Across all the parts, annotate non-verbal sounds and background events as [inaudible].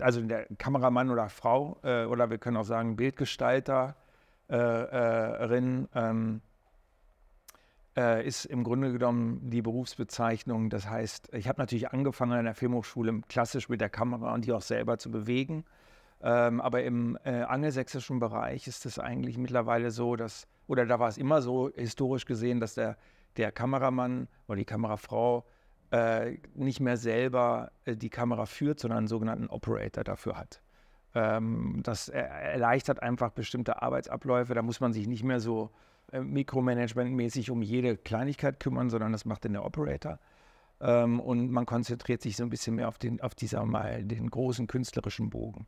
also der Kameramann oder Frau äh, oder wir können auch sagen Bildgestalterin äh, ähm, äh, ist im Grunde genommen die Berufsbezeichnung. Das heißt, ich habe natürlich angefangen an der Filmhochschule klassisch mit der Kamera und die auch selber zu bewegen. Ähm, aber im äh, angelsächsischen Bereich ist es eigentlich mittlerweile so, dass, oder da war es immer so historisch gesehen, dass der, der Kameramann oder die Kamerafrau äh, nicht mehr selber äh, die Kamera führt, sondern einen sogenannten Operator dafür hat. Ähm, das erleichtert einfach bestimmte Arbeitsabläufe. Da muss man sich nicht mehr so äh, mikromanagementmäßig um jede Kleinigkeit kümmern, sondern das macht dann der Operator. Ähm, und man konzentriert sich so ein bisschen mehr auf den, auf dieser mal den großen künstlerischen Bogen.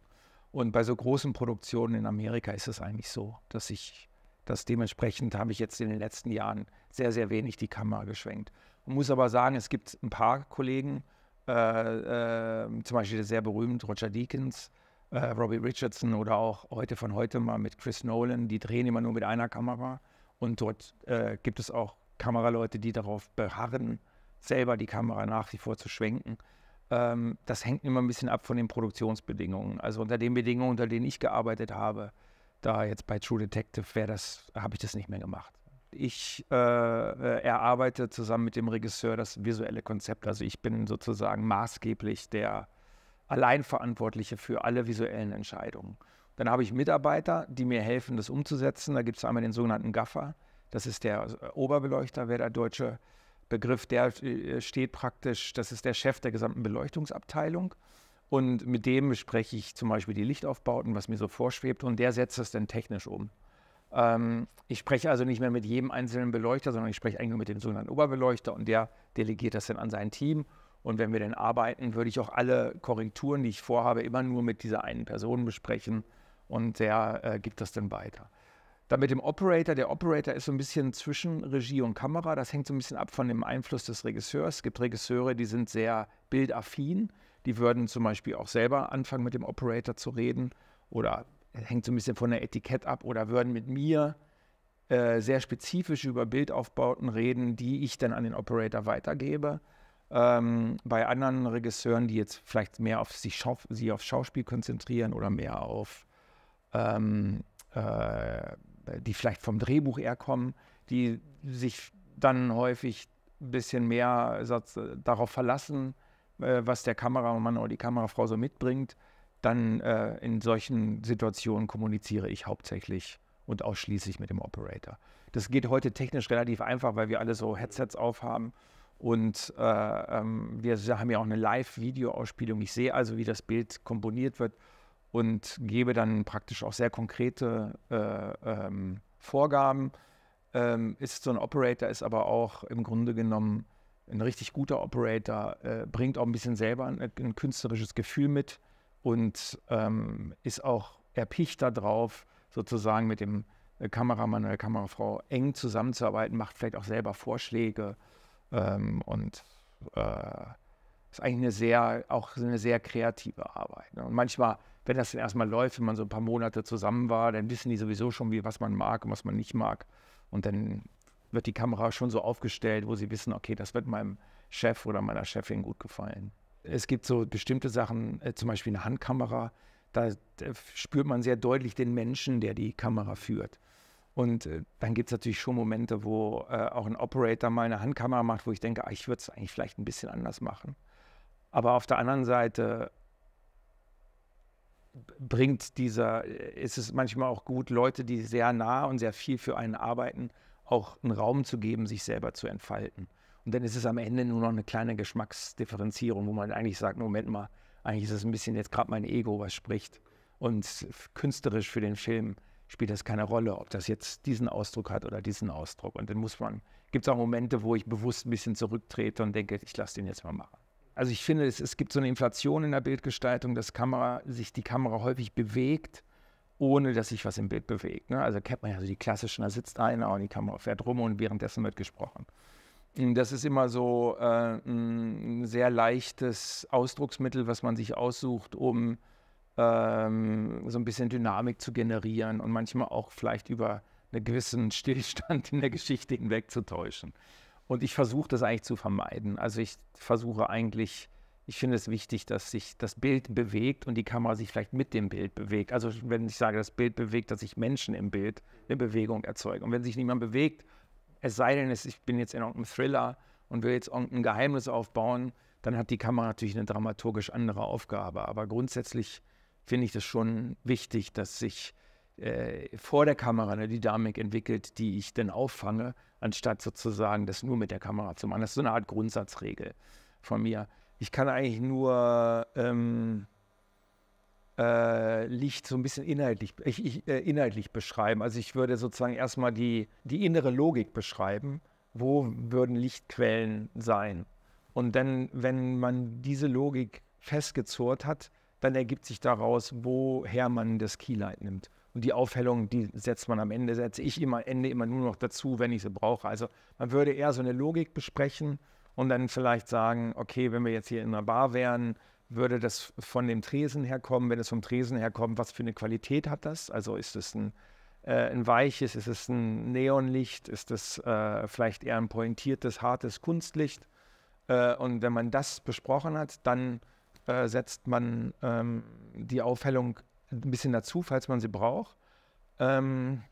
Und bei so großen Produktionen in Amerika ist es eigentlich so, dass ich, dass dementsprechend habe ich jetzt in den letzten Jahren sehr, sehr wenig die Kamera geschwenkt muss aber sagen, es gibt ein paar Kollegen, äh, äh, zum Beispiel sehr berühmt Roger Deakins, äh, Robbie Richardson oder auch heute von heute mal mit Chris Nolan, die drehen immer nur mit einer Kamera. Und dort äh, gibt es auch Kameraleute, die darauf beharren, selber die Kamera nach wie vor zu schwenken. Ähm, das hängt immer ein bisschen ab von den Produktionsbedingungen. Also unter den Bedingungen, unter denen ich gearbeitet habe, da jetzt bei True Detective, wäre das, habe ich das nicht mehr gemacht ich äh, äh, erarbeite zusammen mit dem Regisseur das visuelle Konzept. Also ich bin sozusagen maßgeblich der Alleinverantwortliche für alle visuellen Entscheidungen. Dann habe ich Mitarbeiter, die mir helfen, das umzusetzen. Da gibt es einmal den sogenannten Gaffer. Das ist der äh, Oberbeleuchter, wäre der deutsche Begriff. Der äh, steht praktisch, das ist der Chef der gesamten Beleuchtungsabteilung. Und mit dem bespreche ich zum Beispiel die Lichtaufbauten, was mir so vorschwebt. Und der setzt das dann technisch um. Ähm, ich spreche also nicht mehr mit jedem einzelnen Beleuchter, sondern ich spreche eigentlich nur mit dem sogenannten Oberbeleuchter und der delegiert das dann an sein Team. Und wenn wir dann arbeiten, würde ich auch alle Korrekturen, die ich vorhabe, immer nur mit dieser einen Person besprechen und der äh, gibt das dann weiter. Dann mit dem Operator. Der Operator ist so ein bisschen zwischen Regie und Kamera. Das hängt so ein bisschen ab von dem Einfluss des Regisseurs. Es gibt Regisseure, die sind sehr bildaffin. Die würden zum Beispiel auch selber anfangen, mit dem Operator zu reden oder hängt so ein bisschen von der Etikett ab oder würden mit mir äh, sehr spezifisch über Bildaufbauten reden, die ich dann an den Operator weitergebe. Ähm, bei anderen Regisseuren, die jetzt vielleicht mehr auf sich, Schau sie auf Schauspiel konzentrieren oder mehr auf ähm, äh, die vielleicht vom Drehbuch eher kommen, die sich dann häufig ein bisschen mehr äh, darauf verlassen, äh, was der Kameramann oder die Kamerafrau so mitbringt dann äh, in solchen Situationen kommuniziere ich hauptsächlich und ausschließlich mit dem Operator. Das geht heute technisch relativ einfach, weil wir alle so Headsets aufhaben und äh, ähm, wir haben ja auch eine Live-Video-Ausspielung. Ich sehe also, wie das Bild komponiert wird und gebe dann praktisch auch sehr konkrete äh, ähm, Vorgaben. Ähm, ist so ein Operator, ist aber auch im Grunde genommen ein richtig guter Operator, äh, bringt auch ein bisschen selber ein, ein künstlerisches Gefühl mit und ähm, ist auch erpicht darauf, sozusagen mit dem äh, Kameramann oder Kamerafrau eng zusammenzuarbeiten, macht vielleicht auch selber Vorschläge ähm, und äh, ist eigentlich eine sehr, auch eine sehr kreative Arbeit. Ne? Und manchmal, wenn das dann erstmal läuft, wenn man so ein paar Monate zusammen war, dann wissen die sowieso schon, wie, was man mag und was man nicht mag. Und dann wird die Kamera schon so aufgestellt, wo sie wissen, okay, das wird meinem Chef oder meiner Chefin gut gefallen es gibt so bestimmte Sachen, äh, zum Beispiel eine Handkamera, da, da, spürt man sehr deutlich den Menschen, der die Kamera führt. Und äh, dann gibt es natürlich schon Momente, wo äh, auch ein Operator mal eine Handkamera macht, wo ich denke, ah, ich würde es eigentlich vielleicht ein bisschen anders machen. Aber auf der anderen Seite bringt dieser, äh, ist es manchmal auch gut, Leute, die sehr nah und sehr viel für einen arbeiten, auch einen Raum zu geben, sich selber zu entfalten. Und dann ist es am Ende nur noch eine kleine Geschmacksdifferenzierung, wo man eigentlich sagt, Moment mal, eigentlich ist es ein bisschen jetzt gerade mein Ego, was spricht. Und künstlerisch für den Film spielt das keine Rolle, ob das jetzt diesen Ausdruck hat oder diesen Ausdruck. Und dann muss man, gibt es auch Momente, wo ich bewusst ein bisschen zurücktrete und denke, ich lasse den jetzt mal machen. Also ich finde, es, es gibt so eine Inflation in der Bildgestaltung, dass Kamera, sich die Kamera häufig bewegt, ohne dass sich was im Bild bewegt. Ne? Also kennt man ja so die klassischen, da sitzt einer und die Kamera fährt rum und währenddessen wird gesprochen. Hm, das ist immer so äh, ein sehr leichtes Ausdrucksmittel, was man sich aussucht, um ähm, so ein bisschen Dynamik zu generieren und manchmal auch vielleicht über einen gewissen [laughs] Stillstand in der Geschichte hinwegzutäuschen. Und ich versuche das eigentlich zu vermeiden. Also ich versuche eigentlich, ich finde es wichtig, dass sich das Bild bewegt und die Kamera sich vielleicht mit dem Bild bewegt. Also wenn ich sage, das Bild bewegt, dass sich Menschen im Bild eine Bewegung erzeugen. Und wenn sich niemand bewegt, es sei denn, ich bin jetzt in irgendeinem Thriller und will jetzt irgendein Geheimnis aufbauen, dann hat die Kamera natürlich eine dramaturgisch andere Aufgabe. Aber grundsätzlich finde ich das schon wichtig, dass sich äh, vor der Kamera eine Dynamik entwickelt, die ich dann auffange, anstatt sozusagen das nur mit der Kamera zu machen. Das ist so eine Art Grundsatzregel von mir. Ich kann eigentlich nur ähm, äh, Licht so ein bisschen inhaltlich, ich, ich, äh, inhaltlich beschreiben. Also ich würde sozusagen erstmal die, die innere Logik beschreiben. Wo würden Lichtquellen sein? Und dann, wenn man diese Logik festgezurrt hat, dann ergibt sich daraus, woher man das Keylight nimmt. Und die Aufhellung, die setzt man am Ende, setze ich immer Ende immer nur noch dazu, wenn ich sie brauche. Also man würde eher so eine Logik besprechen und dann vielleicht sagen, okay, wenn wir jetzt hier in einer Bar wären, würde das von dem Tresen herkommen? Wenn es vom Tresen herkommt, was für eine Qualität hat das? Also ist es ein, äh, ein weiches, ist es ein Neonlicht, ist es äh, vielleicht eher ein pointiertes, hartes Kunstlicht? Äh, und wenn man das besprochen hat, dann äh, setzt man ähm, die Aufhellung ein bisschen dazu, falls man sie braucht. Ähm,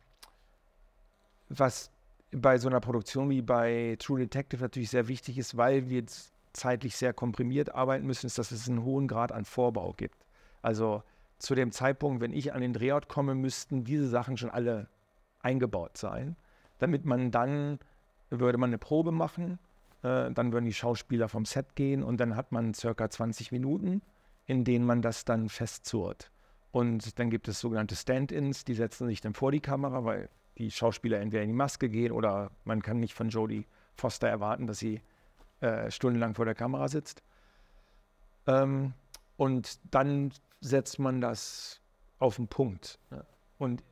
was bei so einer Produktion wie bei True Detective natürlich sehr wichtig ist, weil wir jetzt zeitlich sehr komprimiert arbeiten müssen, ist, dass es einen hohen Grad an Vorbau gibt. Also zu dem Zeitpunkt, wenn ich an den Drehort komme, müssten diese Sachen schon alle eingebaut sein, damit man dann, würde man eine Probe machen, äh, dann würden die Schauspieler vom Set gehen und dann hat man circa 20 Minuten, in denen man das dann festzurrt. Und dann gibt es sogenannte Stand-ins, die setzen sich dann vor die Kamera, weil die Schauspieler entweder in die Maske gehen oder man kann nicht von Jodie Foster erwarten, dass sie äh, stundenlang vor der Kamera sitzt. Ähm, und dann setzt man das auf den Punkt. Ja. Ne? Und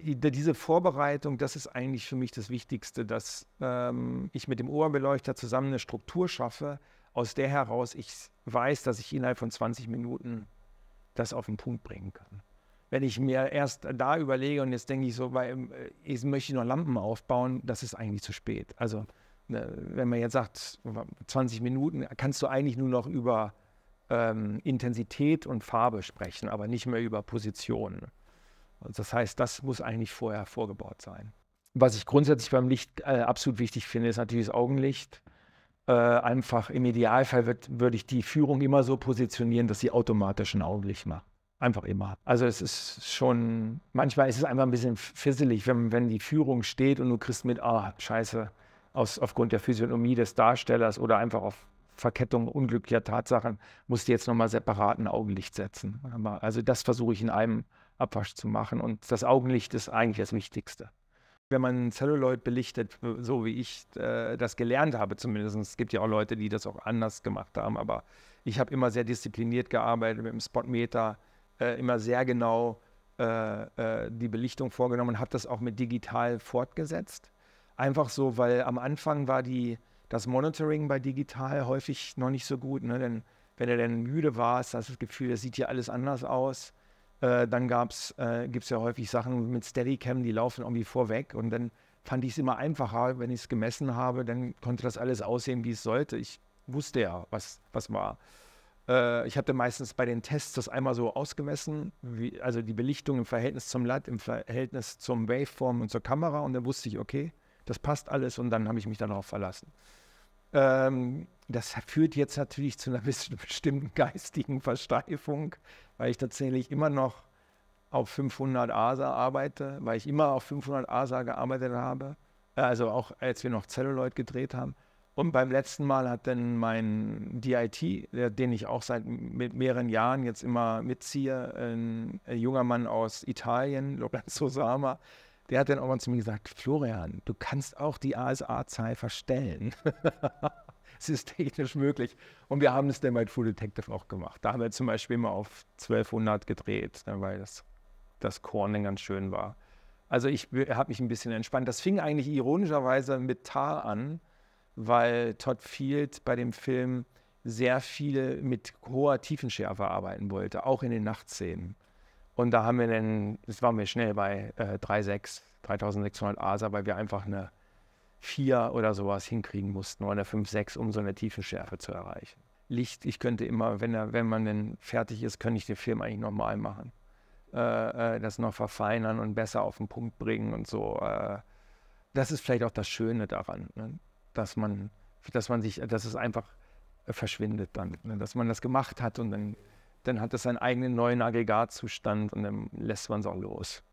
diese Vorbereitung, das ist eigentlich für mich das Wichtigste, dass ähm, ich mit dem Oberbeleuchter zusammen eine Struktur schaffe, aus der heraus ich weiß, dass ich innerhalb von 20 Minuten das auf den Punkt bringen kann. Wenn ich mir erst da überlege und jetzt denke ich so, weil äh, ich möchte noch Lampen aufbauen, das ist eigentlich zu spät. Also Ne, wenn man jetzt sagt, 20 Minuten, kannst du eigentlich nur noch über ähm, Intensität und Farbe sprechen, aber nicht mehr über Position. Also das heißt, das muss eigentlich vorher vorgebaut sein. Was ich grundsätzlich beim Licht äh, absolut wichtig finde, ist natürlich das Augenlicht. Äh, einfach im Idealfall würde ich die Führung immer so positionieren, dass sie automatisch ein Augenlicht macht. Einfach immer. Also es ist schon, manchmal ist es einfach ein bisschen fisselig, wenn, wenn die Führung steht und du kriegst mit, ah, oh, scheiße, aus, aufgrund der Physiognomie des Darstellers oder einfach auf Verkettung unglücklicher Tatsachen, musst du jetzt nochmal separat ein Augenlicht setzen. Also das versuche ich in einem Abwasch zu machen. Und das Augenlicht ist eigentlich das Wichtigste. Wenn man Celluloid belichtet, so wie ich äh, das gelernt habe zumindest, es gibt ja auch Leute, die das auch anders gemacht haben, aber ich habe immer sehr diszipliniert gearbeitet mit dem Spotmeter, äh, immer sehr genau äh, die Belichtung vorgenommen und habe das auch mit digital fortgesetzt Einfach so, weil am Anfang war die, das Monitoring bei digital häufig noch nicht so gut. Ne? Denn wenn du dann müde warst, hast du das Gefühl, das sieht hier alles anders aus. Äh, dann äh, gibt es ja häufig Sachen mit Steadicam, die laufen irgendwie vorweg. Und dann fand ich es immer einfacher, wenn ich es gemessen habe, dann konnte das alles aussehen, wie es sollte. Ich wusste ja, was, was war. Äh, ich hatte meistens bei den Tests das einmal so ausgemessen, wie, also die Belichtung im Verhältnis zum LUT, im Verhältnis zum Waveform und zur Kamera. Und dann wusste ich, okay, das passt alles und dann habe ich mich darauf verlassen. Ähm, das führt jetzt natürlich zu einer [laughs] bestimmten geistigen Versteifung, weil ich tatsächlich immer noch auf 500 ASA arbeite, weil ich immer auf 500 ASA gearbeitet habe, äh, also auch als wir noch Celluloid gedreht haben. Und beim letzten Mal hat dann mein DIT, den ich auch seit mehreren Jahren jetzt immer mitziehe, ein junger Mann aus Italien, [laughs] Lorenzo Sama, der hat dann irgendwann zu mir gesagt, Florian, du kannst auch die ASA-Zahl verstellen. [laughs] es ist technisch möglich. Und wir haben es dann bei True Detective auch gemacht. Da haben wir zum Beispiel mal auf 1200 gedreht, ne, weil das, das Corning ganz schön war. Also ich habe mich ein bisschen entspannt. Das fing eigentlich ironischerweise mit Tar an, weil Todd Field bei dem Film sehr viel mit hoher Tiefenschärfe arbeiten wollte, auch in den Nachtszenen. Und da haben wir dann, das waren wir schnell bei äh, 3,6, 3600 ASA, weil wir einfach eine 4 oder sowas hinkriegen mussten oder eine 5,6, um so eine Tiefenschärfe zu erreichen. Licht, ich könnte immer, wenn, er, wenn man denn fertig ist, könnte ich den Film eigentlich nochmal machen. Äh, äh, das noch verfeinern und besser auf den Punkt bringen und so. Äh, das ist vielleicht auch das Schöne daran, ne? dass man, dass man sich, dass es einfach verschwindet dann, ne? dass man das gemacht hat und dann dann hat es seinen eigenen neuen Aggregatzustand und dann lässt man es auch los.